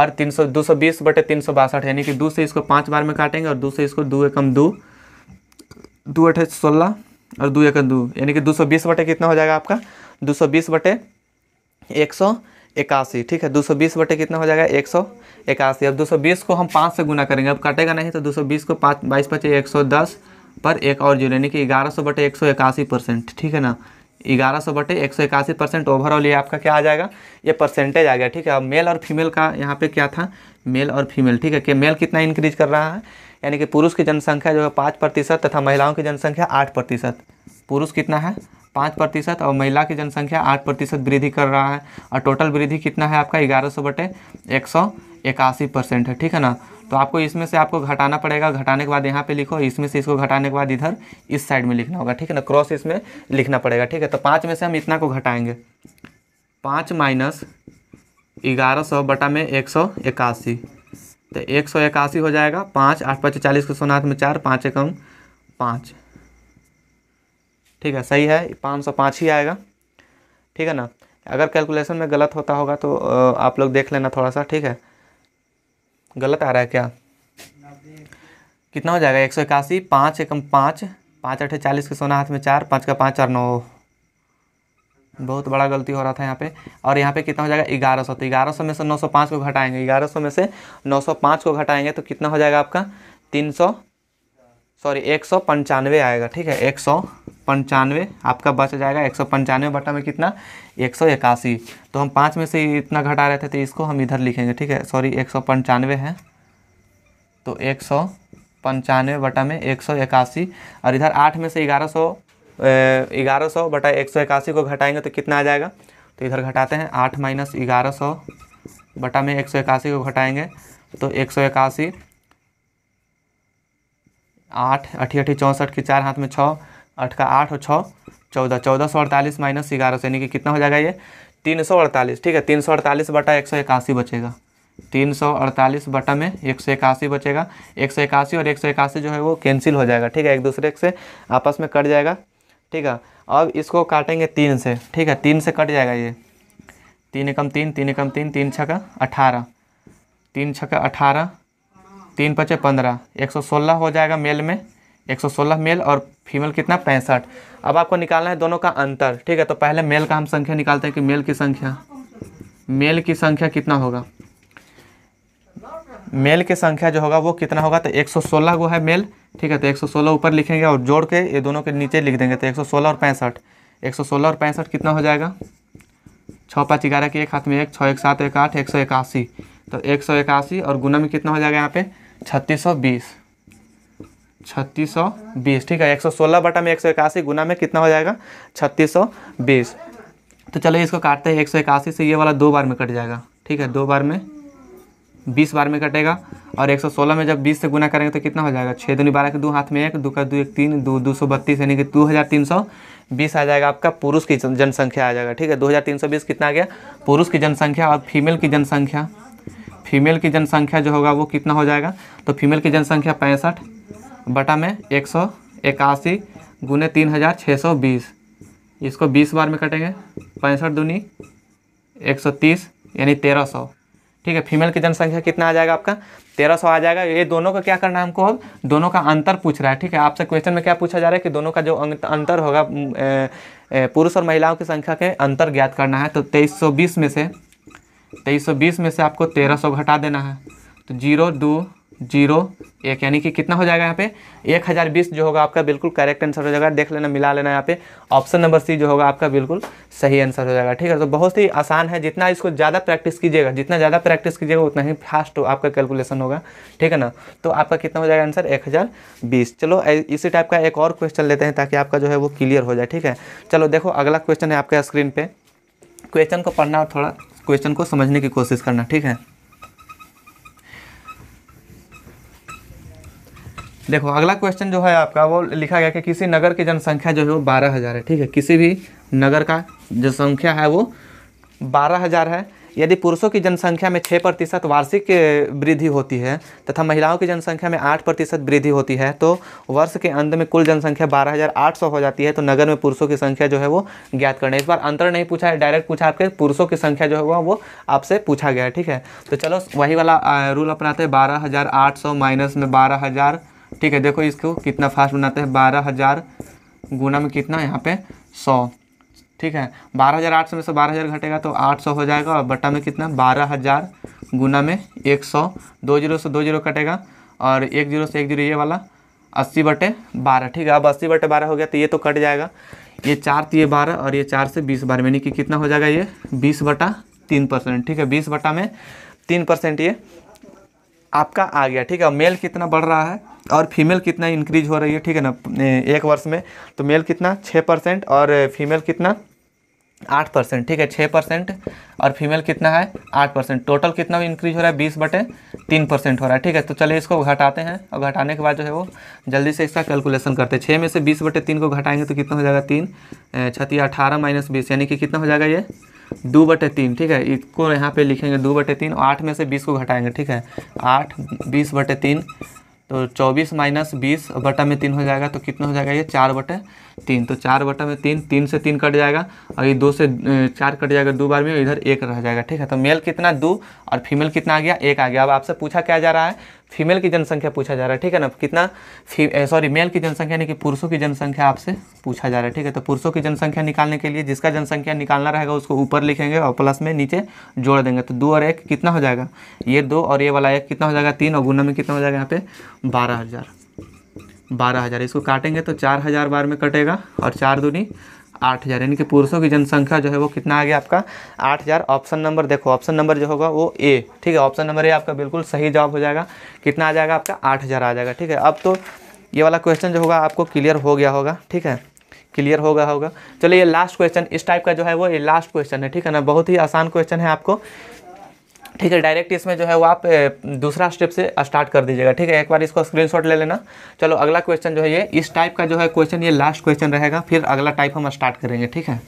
और तीन सौ दो सौ बीस बटे तीन सौ बासठ यानी कि दो से इसको पाँच बार में काटेंगे और दो से इसको दो एकम दो दो अठे सोलह और दो एकम दो यानी कि दो सौ बीस बटे कितना हो जाएगा आपका दो सौ बीस बटे एक सौ इक्यासी ठीक है दो सौ बीस बटे कितना हो जाएगा एक सौ इक्यासी अब दो सौ बीस को हम पाँच से गुना करेंगे अब कटेगा नहीं तो दो सौ बीस को पाँच बाईस पचे एक सौ दस पर एक और जीरो यानी कि ग्यारह सौ बटे एक सौ इक्यासी परसेंट ठीक है ना ग्यारह सौ बटे एक सौ इक्यासी परसेंट ओवरऑल ये आपका क्या आ जाएगा ये परसेंटेज आ गया ठीक है अब मेल और फीमेल का यहाँ पे क्या था मेल और फीमेल ठीक है कि मेल कितना इंक्रीज कर रहा है यानी कि पुरुष की जनसंख्या जो है पाँच प्रतिशत तथा महिलाओं की जनसंख्या आठ प्रतिशत पुरुष कितना है पाँच प्रतिशत और महिला की जनसंख्या आठ प्रतिशत वृद्धि कर रहा है और टोटल वृद्धि कितना है आपका ग्यारह सौ बटे एक सौ इक्यासी परसेंट है ठीक है ना तो आपको इसमें से आपको घटाना पड़ेगा घटाने के बाद यहाँ पे लिखो इसमें से इसको घटाने के बाद इधर इस साइड में लिखना होगा ठीक है ना क्रॉस इसमें लिखना पड़ेगा ठीक है तो पाँच में से हम इतना को घटाएँगे पाँच माइनस ग्यारह सौ बटा में एक सौ इक्यासी तो एक सौ इक्यासी हो जाएगा पाँच आठ पाँच चालीस के सोनाथ में चार पाँच एकम पाँच ठीक है सही है पाँच सौ पाँच ही आएगा ठीक है ना अगर कैलकुलेशन में गलत होता होगा तो आप लोग देख लेना थोड़ा सा ठीक है गलत आ रहा है क्या कितना हो जाएगा एक सौ इक्यासी पाँच एकम पाँच पाँच अठे चालीस के सोना हाथ में चार पाँच का पाँच और नौ बहुत बड़ा गलती हो रहा था यहाँ पे और यहाँ पे कितना हो जाएगा ग्यारह सौ तो ग्यारह सौ में से नौ सौ पाँच को घटाएंगे ग्यारह सौ में से नौ सौ पाँच को घटाएंगे तो कितना हो जाएगा आपका तीन सौ सॉरी एक सौ पंचानवे आएगा ठीक है एक सौ पंचानवे आपका बच जाएगा एक सौ पंचानवे बटा में कितना एक सौ इक्यासी तो हम पाँच में से इतना घटा रहे थे तो इसको हम इधर लिखेंगे ठीक है सॉरी एक सौ पंचानवे है तो एक सौ पंचानवे बटा में एक सौ इक्यासी और इधर आठ में से ग्यारह सौ ग्यारह सौ बटा एक सौ इक्यासी को घटाएंगे तो कितना आ जाएगा तो इधर घटाते हैं आठ माइनस ग्यारह सौ बटा में एक सौ इक्यासी को घटाएंगे तो एक सौ इक्यासी आठ अठी अठी चौंसठ के चार हाथ में छः आठ का आठ और छः चौदह चौदह सौ अड़तालीस माइनस ग्यारह सौ यानी कि कितना हो जाएगा ये तीन सौ अड़तालीस ठीक है तीन सौ अड़तालीस बटा एक सौ इक्यासी बचेगा तीन सौ अड़तालीस बटा में एक सौ इक्यासी बचेगा एक सौ इक्यासी और एक सौ इक्यासी जो है वो कैंसिल हो जाएगा ठीक है एक दूसरे से आपस में कट जाएगा ठीक है अब इसको काटेंगे तीन से ठीक है तीन से कट जाएगा ये तीन एकम तीन तीन एकम तीन तीन छः का अठारह तीन छः का अठारह तीन पचे पंद्रह एक सौ सोलह हो जाएगा मेल में एक सौ सोलह मेल और फीमेल कितना पैंसठ अब आपको निकालना है दोनों का अंतर ठीक है तो पहले मेल का हम संख्या निकालते हैं कि मेल की संख्या मेल की संख्या कितना होगा मेल की संख्या जो होगा वो कितना होगा तो सोलह वो है मेल ठीक है तो सोलह ऊपर लिखेंगे और जोड़ के ये दोनों के नीचे लिख देंगे तो सोलह और पैंसठ सोलह और पैंसठ कितना हो जाएगा छः पाँच ग्यारह के एक हाथ में एक छः एक सात एक आठ एक सौ इक्यासी तो एक सौ इक्यासी और गुना में कितना हो जाएगा यहाँ पे छत्तीस सौ बीस छत्तीस सौ बीस ठीक है एक सौ सोलह बटा में एक सौ इक्यासी गुना में कितना हो जाएगा छत्तीस सौ बीस तो चलो इसको काटते हैं एक सौ इक्यासी से ये वाला दो बार में कट जाएगा ठीक है दो बार में बीस बार में कटेगा और एक सौ सोलह में जब बीस से गुना करेंगे तो कितना हो जाएगा छः दूनी बारह के दो हाथ में एक दो का दो एक तीन दो दो सौ बत्तीस यानी कि दो हज़ार तीन सौ बीस आ जाएगा आपका पुरुष की जनसंख्या आ जाएगा ठीक है दो हज़ार तीन सौ बीस कितना आ गया पुरुष की जनसंख्या और फीमेल की जनसंख्या फीमेल की जनसंख्या जो होगा वो कितना हो जाएगा तो फीमेल की जनसंख्या पैंसठ बटा में एक सौ इक्यासी गुने तीन हज़ार छः सौ बीस इसको बीस बार में कटेंगे पैंसठ दूनी एक सौ तीस यानी तेरह सौ ठीक है फीमेल की जनसंख्या कितना आ जाएगा आपका तेरह सौ आ जाएगा ये दोनों का क्या करना है हमको अब दोनों का अंतर पूछ रहा है ठीक है आपसे क्वेश्चन में क्या पूछा जा रहा है कि दोनों का जो अंतर होगा पुरुष और महिलाओं की संख्या के अंतर ज्ञात करना है तो तेईस सौ बीस में से तेईस सौ बीस में से आपको तेरह सौ घटा देना है तो जीरो दो जीरो एक यानी कि कितना हो जाएगा यहाँ पे एक हज़ार बीस जो होगा आपका बिल्कुल करेक्ट आंसर हो जाएगा देख लेना मिला लेना यहाँ पे ऑप्शन नंबर सी जो होगा आपका बिल्कुल सही आंसर हो जाएगा ठीक है तो बहुत ही आसान है जितना इसको ज़्यादा प्रैक्टिस कीजिएगा जितना ज़्यादा प्रैक्टिस कीजिएगा उतना ही फास्ट आपका कैलकुलेशन होगा ठीक है ना तो आपका कितना हो जाएगा आंसर एक हज़ार बीस चलो इसी टाइप का एक और क्वेश्चन लेते हैं ताकि आपका जो है वो क्लियर हो जाए ठीक है चलो देखो अगला क्वेश्चन है आपके स्क्रीन पर क्वेश्चन को पढ़ना थोड़ा क्वेश्चन को समझने की कोशिश करना ठीक है देखो अगला क्वेश्चन जो है आपका वो लिखा गया कि किसी नगर की जनसंख्या जो है वो बारह हज़ार है ठीक है किसी भी नगर का जनसंख्या है वो बारह हज़ार है यदि पुरुषों की जनसंख्या में छः प्रतिशत वार्षिक वृद्धि होती है तथा महिलाओं की जनसंख्या में आठ प्रतिशत वृद्धि होती है तो वर्ष के अंत में कुल जनसंख्या बारह हो जाती है तो नगर में पुरुषों की संख्या जो है वो ज्ञात करना है इस बार अंतर नहीं पूछा है डायरेक्ट पूछा आपके पुरुषों की संख्या जो है वो आपसे पूछा गया है ठीक है तो चलो वही वाला रूल अपनाते हैं बारह हज़ार आठ सौ माइनस में बारह हज़ार ठीक है देखो इसको कितना फास्ट बनाते हैं बारह हज़ार गुना में कितना यहाँ पे सौ ठीक है बारह हज़ार आठ सौ में से बारह हज़ार घटेगा तो आठ सौ हो जाएगा और बटा में कितना बारह हज़ार गुना में एक सौ दो जीरो से दो जीरो कटेगा और एक जीरो से एक जीरो ये वाला अस्सी बटे बारह ठीक है अब अस्सी बटे बारह हो गया तो ये तो कट जाएगा ये चार तो ये बारह और ये चार से बीस बारह यानी कि कितना हो जाएगा ये बीस बटा तीन परसेंट ठीक है बीस बटा में तीन परसेंट ये आपका आ गया ठीक है मेल कितना बढ़ रहा है और फीमेल कितना इंक्रीज हो रही है ठीक है ना एक वर्ष में तो मेल कितना छः परसेंट और फीमेल कितना आठ परसेंट ठीक है छः परसेंट और फीमेल कितना है आठ परसेंट टोटल कितना इंक्रीज हो रहा है बीस बटे तीन परसेंट हो रहा है ठीक है तो चलिए इसको घटाते हैं और घटाने के बाद जो है वो जल्दी से इसका कैलकुलेशन करते हैं छः में से बीस बटे तीन को घटाएंगे तो कितना हो जाएगा तीन छत्ती अठारह माइनस बीस यानी कि कितना हो जाएगा ये दो बटे तीन ठीक है इसको यहाँ पे लिखेंगे दो बटे तीन आठ में से बीस को घटाएंगे ठीक है आठ बीस बटे तीन तो चौबीस माइनस बीस बटा में तीन हो जाएगा तो कितना हो जाएगा ये चार बटे तीन तो चार बटा में तीन तीन से तीन कट जाएगा और ये दो से चार कट जाएगा दो बार में इधर एक रह जाएगा ठीक है तो मेल कितना दो और फीमेल कितना आ गया एक आ गया अब आपसे पूछा क्या जा रहा है फीमेल की जनसंख्या पूछा जा रहा है ठीक है ना कितना सॉरी मेल की जनसंख्या यानी कि पुरुषों की जनसंख्या आपसे पूछा जा रहा है ठीक है तो पुरुषों की जनसंख्या निकालने के लिए जिसका जनसंख्या निकालना रहेगा उसको ऊपर लिखेंगे और प्लस में नीचे जोड़ देंगे तो दो और एक कितना हो जाएगा ये दो और ये वाला एक कितना हो जाएगा तीन और गुना में कितना हो जाएगा यहाँ पे बारह हज़ार बारह हज़ार इसको काटेंगे तो चार हज़ार बार में कटेगा और चार दूनी आठ हज़ार यानी कि पुरुषों की जनसंख्या जो है वो कितना आ गया आपका आठ हज़ार ऑप्शन नंबर देखो ऑप्शन नंबर जो होगा वो ए ठीक है ऑप्शन नंबर ए आपका बिल्कुल सही जवाब हो जाएगा कितना आ जाएगा आपका आठ हज़ार आ जाएगा ठीक है अब तो ये वाला क्वेश्चन जो होगा आपको क्लियर हो गया होगा ठीक है क्लियर होगा होगा चलिए ये लास्ट क्वेश्चन इस टाइप का जो है वो ये लास्ट क्वेश्चन है ठीक है ना बहुत ही आसान क्वेश्चन है आपको ठीक है डायरेक्ट इसमें जो है वो आप दूसरा स्टेप से स्टार्ट कर दीजिएगा ठीक है एक बार इसको स्क्रीनशॉट ले लेना चलो अगला क्वेश्चन जो है ये इस टाइप का जो है क्वेश्चन ये लास्ट क्वेश्चन रहेगा फिर अगला टाइप हम स्टार्ट करेंगे ठीक है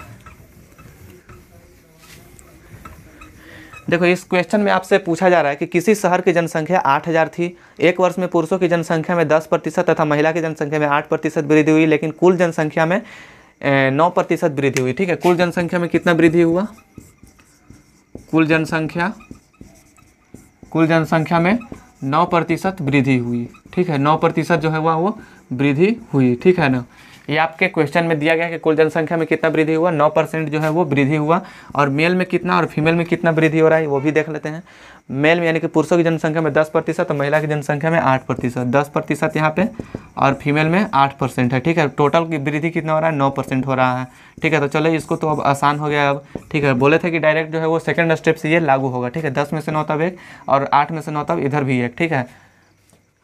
देखो इस क्वेश्चन में आपसे पूछा जा रहा है कि किसी शहर की जनसंख्या 8000 थी एक वर्ष में पुरुषों की जनसंख्या में 10 प्रतिशत तथा महिला की जनसंख्या में 8 प्रतिशत वृद्धि हुई लेकिन कुल जनसंख्या में 9 प्रतिशत वृद्धि हुई ठीक है कुल जनसंख्या में कितना वृद्धि हुआ कुल जनसंख्या कुल जनसंख्या में नौ प्रतिशत वृद्धि हुई ठीक है नौ प्रतिशत जो है वह वो वृद्धि हुई ठीक है ना ये आपके क्वेश्चन में दिया गया कि कुल जनसंख्या में कितना वृद्धि हुआ नौ परसेंट जो है वो वृद्धि हुआ और मेल में कितना और फीमेल में कितना वृद्धि हो रहा है वो भी देख लेते हैं मेल में यानी कि पुरुषों की जनसंख्या में दस प्रतिशत और महिला की जनसंख्या में आठ प्रतिशत दस प्रतिशत यहाँ पे और फीमेल में आठ परसेंट है ठीक है टोटल की वृद्धि कितना हो रहा है नौ परसेंट हो रहा है ठीक है तो चलो इसको तो अब आसान हो गया अब ठीक है बोले थे कि डायरेक्ट जो है वो सेकेंड स्टेप से ये लागू होगा ठीक है दस में से नौ तब एक और आठ में से नौ तब इधर भी एक ठीक है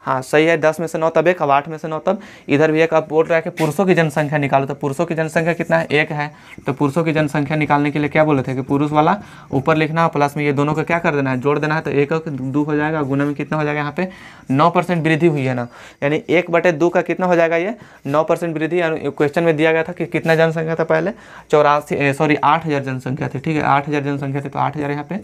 हाँ सही है दस में से नौ तब एक अब आठ में से नौ तब इधर भी एक अब बोल रहा है कि पुरुषों की जनसंख्या निकालो तो पुरुषों की जनसंख्या कितना है एक है तो पुरुषों की जनसंख्या निकालने के लिए क्या बोले थे कि पुरुष वाला ऊपर लिखना है प्लस में ये दोनों को क्या कर देना है जोड़ देना है तो एक दो हो जाएगा गुना में कितना हो जाएगा यहाँ पे नौ परसेंट वृद्धि हुई है ना यानी एक बटे का कितना हो जाएगा ये नौ परसेंट वृद्धि क्वेश्चन में दिया गया था कि कितना जनसंख्या था पहले चौरासी सॉरी आठ हज़ार जनसंख्या थी ठीक है आठ हज़ार जनसंख्या थी तो आठ हज़ार यहाँ पे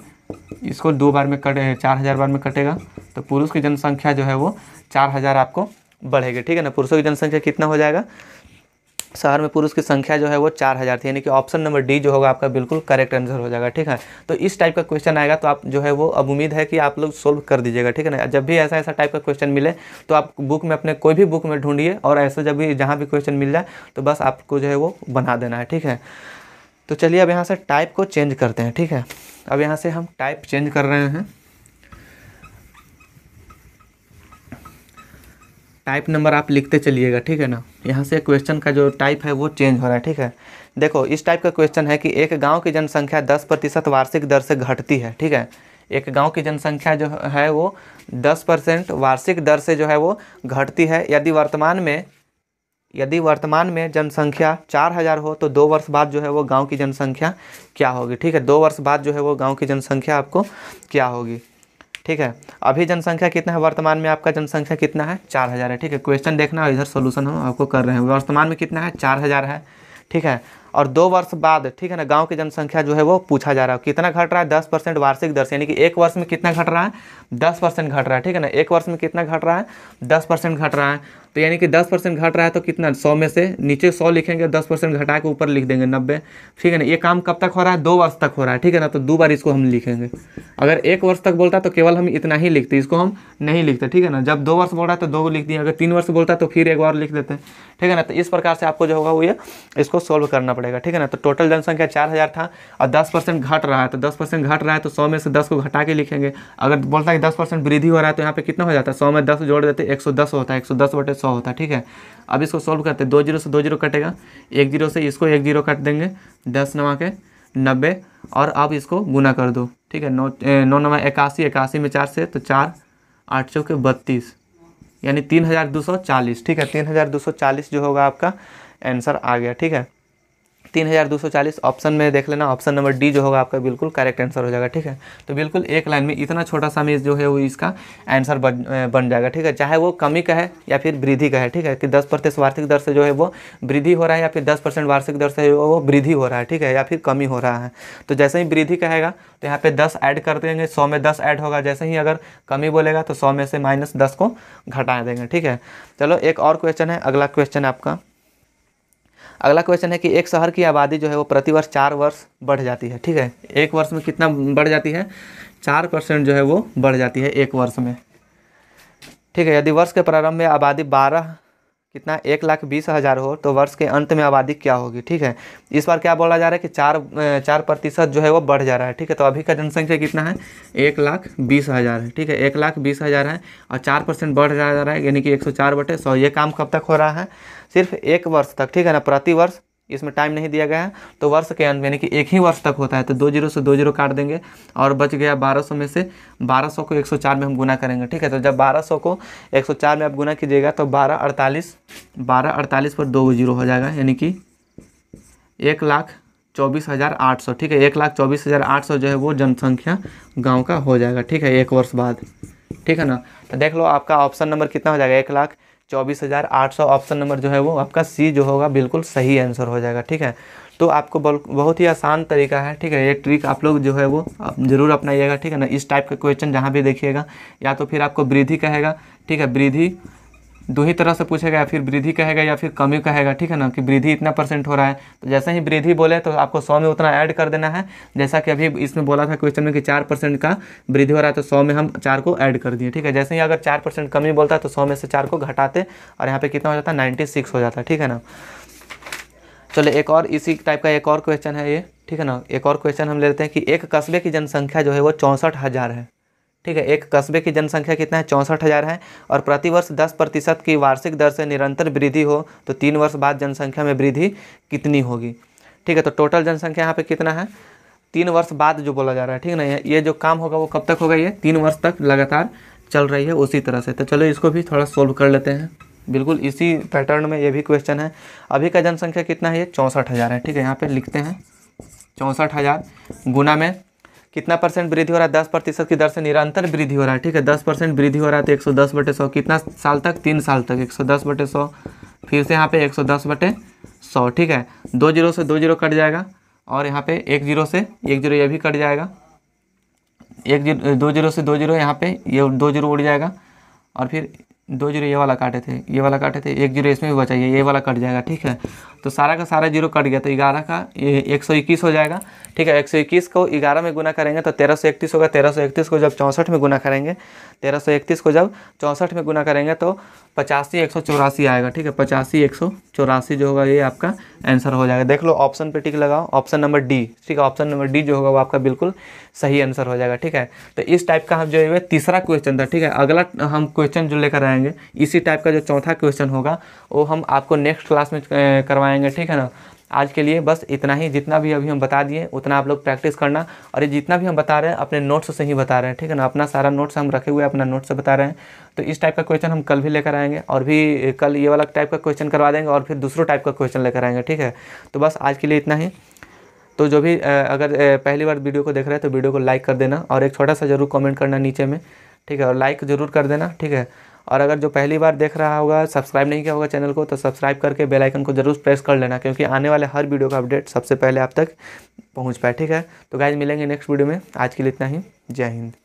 इसको दो बार में कटे चार हज़ार बार में कटेगा तो पुरुष की जनसंख्या जो है वो चार हज़ार आपको बढ़ेगी ठीक है ना पुरुषों की जनसंख्या कितना हो जाएगा शहर में पुरुष की संख्या जो है वो चार हज़ार थी यानी कि ऑप्शन नंबर डी जो होगा आपका बिल्कुल करेक्ट आंसर हो जाएगा ठीक है तो इस टाइप का क्वेश्चन आएगा तो आप जो है वो अब उम्मीद है कि आप लोग सोल्व कर दीजिएगा ठीक है ना जब भी ऐसा ऐसा टाइप का क्वेश्चन मिले तो आप बुक में अपने कोई भी बुक में ढूंढिए और ऐसा जब भी जहाँ भी क्वेश्चन मिल जाए तो बस आपको जो है वो बना देना है ठीक है तो चलिए अब यहाँ से टाइप को चेंज करते हैं ठीक है अब यहाँ से हम टाइप चेंज कर रहे हैं टाइप नंबर आप लिखते चलिएगा ठीक है ना यहाँ से क्वेश्चन का जो टाइप है वो चेंज हो रहा है ठीक है देखो इस टाइप का क्वेश्चन है कि एक गांव की जनसंख्या दस प्रतिशत वार्षिक दर से घटती है ठीक है एक गांव की जनसंख्या जो है वो दस परसेंट वार्षिक दर से जो है वो घटती है यदि वर्तमान में यदि वर्तमान में जनसंख्या चार हज़ार हो तो दो वर्ष बाद जो है वो गांव की जनसंख्या क्या होगी ठीक है दो वर्ष बाद जो है वो गांव की जनसंख्या आपको क्या होगी ठीक है अभी जनसंख्या कितना है वर्तमान में आपका जनसंख्या कितना है चार हज़ार है ठीक है क्वेश्चन देखना और इधर सोल्यूशन हम आपको कर रहे हैं वर्तमान में कितना है चार हज़ार है ठीक है और दो वर्ष बाद ठीक है ना गांव की जनसंख्या जो है वो पूछा जा रहा है कितना घट रहा है दस परसेंट वार्षिक दर से यानी कि एक वर्ष में कितना घट रहा है दस परसेंट घट रहा है ठीक है ना एक वर्ष में कितना घट रहा है दस परसेंट घट रहा है तो यानी कि दस परसेंट घट रहा है तो कितना सौ में से नीचे सौ लिखेंगे दस परसेंट घटा के ऊपर लिख देंगे नब्बे ठीक है ना ये काम कब तक हो रहा है दो वर्ष तक हो रहा है ठीक है ना तो दो बार इसको हम लिखेंगे अगर एक वर्ष तक बोलता तो केवल हम इतना ही लिखते इसको हम नहीं लिखते ठीक है ना जब दो वर्ष बोल रहा है तो दो लिख दिए अगर तीन वर्ष बोलता तो फिर एक बार लिख देते ठीक है ना तो इस प्रकार से आपको जो होगा वो ये इसको सॉल्व करना पड़ेगा ठीक है ना तो टोटल जनसंख्या चार हज़ार था और दस परसेंट घट रहा है तो दस परसेंट घट रहा है तो सौ में से दस को घटा के लिखेंगे अगर बोलता है कि दस परसेंट वृद्धि हो रहा है तो यहाँ पे कितना हो जाता है सौ में दस जोड़ देते एक सौ दस होता है एक सौ दस बटे सौ होता है ठीक है अब इसको सॉल्व करते दो जीरो से दो जीरो कटेगा एक जीरो से इसको एक जीरो कट देंगे दस नवा के नब्बे और अब इसको गुना कर दो ठीक है नौ नौ नवा इक्यासी इक्यासी में चार से तो चार आठ सौ के बत्तीस यानी तीन हज़ार दो सौ चालीस ठीक है तीन हज़ार दो सौ चालीस जो होगा आपका आंसर आ गया ठीक है तीन हज़ार दो सौ चालीस ऑप्शन में देख लेना ऑप्शन नंबर डी जो होगा आपका बिल्कुल करेक्ट आंसर हो जाएगा ठीक है तो बिल्कुल एक लाइन में इतना छोटा सा मीज जो है वो इसका आंसर बन बन जाएगा ठीक है चाहे वो कमी का है या फिर वृद्धि का है ठीक है कि दस प्रतिशत वार्षिक दर से जो है वो वृद्धि हो रहा है या फिर दस परसेंट वार्षिक दर से वो वृद्धि हो रहा है ठीक है या फिर कमी हो रहा है तो जैसे ही वृद्धि कहेगा तो यहाँ पे दस ऐड कर देंगे सौ में दस ऐड होगा जैसे ही अगर कमी बोलेगा तो सौ में से माइनस दस को घटा देंगे ठीक है चलो एक और क्वेश्चन है अगला क्वेश्चन आपका अगला क्वेश्चन है कि एक शहर की आबादी जो है वो प्रतिवर्ष चार वर्ष बढ़ जाती है ठीक है एक वर्ष में कितना बढ़ जाती है चार परसेंट जो है वो बढ़ जाती है एक वर्ष में ठीक है यदि वर्ष के प्रारंभ में आबादी बारह कितना एक लाख बीस हज़ार हो तो वर्ष के अंत में आबादी क्या होगी ठीक है इस बार क्या बोला जा रहा है कि चार चार प्रतिशत जो है वो बढ़ जा रहा है ठीक है तो अभी का जनसंख्या कितना है एक लाख बीस हज़ार है ठीक है एक लाख बीस हज़ार है और चार परसेंट बढ़ जा रहा है यानी कि एक सौ चार बटे सौ ये काम कब तक हो रहा है सिर्फ एक वर्ष तक ठीक है ना प्रति वर्ष इसमें टाइम नहीं दिया गया है तो वर्ष के अंत यानी कि एक ही वर्ष तक होता है तो दो जीरो से दो जीरो काट देंगे और बच गया बारह सौ में से बारह सौ को एक सौ चार में हम गुना करेंगे ठीक है तो जब बारह सौ को एक सौ चार में आप गुना कीजिएगा तो बारह अड़तालीस बारह अड़तालीस पर दो जीरो हो जाएगा यानी कि एक लाख चौबीस हज़ार आठ सौ ठीक है एक लाख चौबीस हज़ार आठ सौ जो है वो जनसंख्या गांव का हो जाएगा ठीक है एक वर्ष बाद ठीक है ना तो देख लो आपका ऑप्शन नंबर कितना हो जाएगा एक लाख चौबीस हज़ार आठ सौ ऑप्शन नंबर जो है वो आपका सी जो होगा बिल्कुल सही आंसर हो जाएगा ठीक है तो आपको बहुत ही आसान तरीका है ठीक है ये ट्रिक आप लोग जो है वो आप ज़रूर अपनाइएगा ठीक है ना इस टाइप का क्वेश्चन जहाँ भी देखिएगा या तो फिर आपको वृद्धि कहेगा ठीक है वृद्धि दो ही तरह से पूछेगा या फिर वृद्धि कहेगा या फिर कमी कहेगा ठीक है ना कि वृद्धि इतना परसेंट हो रहा है तो जैसे ही वृद्धि बोले तो आपको सौ में उतना ऐड कर देना है जैसा कि अभी इसमें बोला था क्वेश्चन में कि चार परसेंट का वृद्धि हो रहा है तो सौ में हम चार को ऐड कर दिए ठीक है जैसे ही अगर चार परसेंट कमी बोलता है तो सौ में से चार को घटाते और यहाँ पर कितना हो जाता है नाइन्टी सिक्स हो जाता है ठीक है ना चलो एक और इसी टाइप का एक और क्वेश्चन है ये ठीक है ना एक और क्वेश्चन हम लेते हैं कि एक कस्बे की जनसंख्या जो है वो चौंसठ हज़ार है ठीक है एक कस्बे की जनसंख्या कितना है चौंसठ हज़ार है और प्रतिवर्ष दस प्रतिशत की वार्षिक दर से निरंतर वृद्धि हो तो तीन वर्ष बाद जनसंख्या में वृद्धि कितनी होगी ठीक है तो टोटल जनसंख्या यहाँ पे कितना है तीन वर्ष बाद जो बोला जा रहा है ठीक ना ये जो काम होगा वो कब तक होगा ये तीन वर्ष तक लगातार चल रही है उसी तरह से तो चलो इसको भी थोड़ा सोल्व कर लेते हैं बिल्कुल इसी पैटर्न में ये भी क्वेश्चन है अभी का जनसंख्या कितना है ये चौंसठ हज़ार है ठीक है यहाँ पर लिखते हैं चौंसठ हज़ार गुना में कितना परसेंट वृद्धि हो रहा है दस प्रतिशत की दर से निरंतर वृद्धि हो रहा है ठीक है दस परसेंट वृद्धि हो रहा है तो एक सौ दस बटे सौ कितना साल तक तीन साल तक एक सौ दस बटे सौ फिर से यहाँ पे एक सौ दस बटे सौ ठीक है दो जीरो से दो जीरो कट जाएगा और यहाँ पे एक जीरो से एक जीरो ये भी कट जाएगा एक जीरो दो जीरो से दो जीरो यहाँ पे ये दो जीरो उड़ जाएगा और फिर दो जीरो ये वाला काटे थे ये वाला काटे थे एक जीरो इसमें भी बचा ये वाला कट जाएगा ठीक है तो सारा का सारा जीरो कट गया तो ग्यारह का ये एक सौ इक्कीस हो जाएगा ठीक है एक सौ इक्कीस को ग्यारह में गुना करेंगे तो तेरह सौ इकतीस होगा तेरह सौ इकतीस को जब चौंसठ में गुना करेंगे तेरह सौ इकतीस को जब चौंसठ में गुना करेंगे तो पचासी एक सौ चौरासी आएगा ठीक है पचासी एक सौ चौरासी जो होगा ये आपका आंसर हो जाएगा देख लो ऑप्शन पे टिक लगाओ ऑप्शन नंबर डी ठीक है ऑप्शन नंबर डी जो होगा वो आपका बिल्कुल सही आंसर हो जाएगा ठीक है तो इस टाइप का हम जो है तीसरा क्वेश्चन था ठीक है अगला हम क्वेश्चन जो लेकर आए कराएंगे इसी टाइप का जो चौथा क्वेश्चन होगा वो हम आपको नेक्स्ट क्लास में करवाएंगे ठीक है ना आज के लिए बस इतना ही जितना भी अभी हम बता दिए उतना आप लोग प्रैक्टिस करना और ये जितना भी हम बता रहे हैं अपने नोट्स से ही बता रहे हैं ठीक है ना अपना सारा नोट्स हम रखे हुए अपना नोट्स से बता रहे हैं तो इस टाइप का क्वेश्चन हम कल भी लेकर आएंगे और भी कल ये वाला टाइप का क्वेश्चन करवा देंगे और फिर दूसरों टाइप का क्वेश्चन लेकर आएंगे ठीक है तो बस आज के लिए इतना ही तो जो भी अगर पहली बार वीडियो को देख रहे हैं तो वीडियो को लाइक कर देना और एक छोटा सा ज़रूर कॉमेंट करना नीचे में ठीक है और लाइक ज़रूर कर देना ठीक है और अगर जो पहली बार देख रहा होगा सब्सक्राइब नहीं किया होगा चैनल को तो सब्सक्राइब करके बेल आइकन को जरूर प्रेस कर लेना क्योंकि आने वाले हर वीडियो का अपडेट सबसे पहले आप तक पहुँच पाए ठीक है तो गाइज मिलेंगे नेक्स्ट वीडियो में आज के लिए इतना ही जय हिंद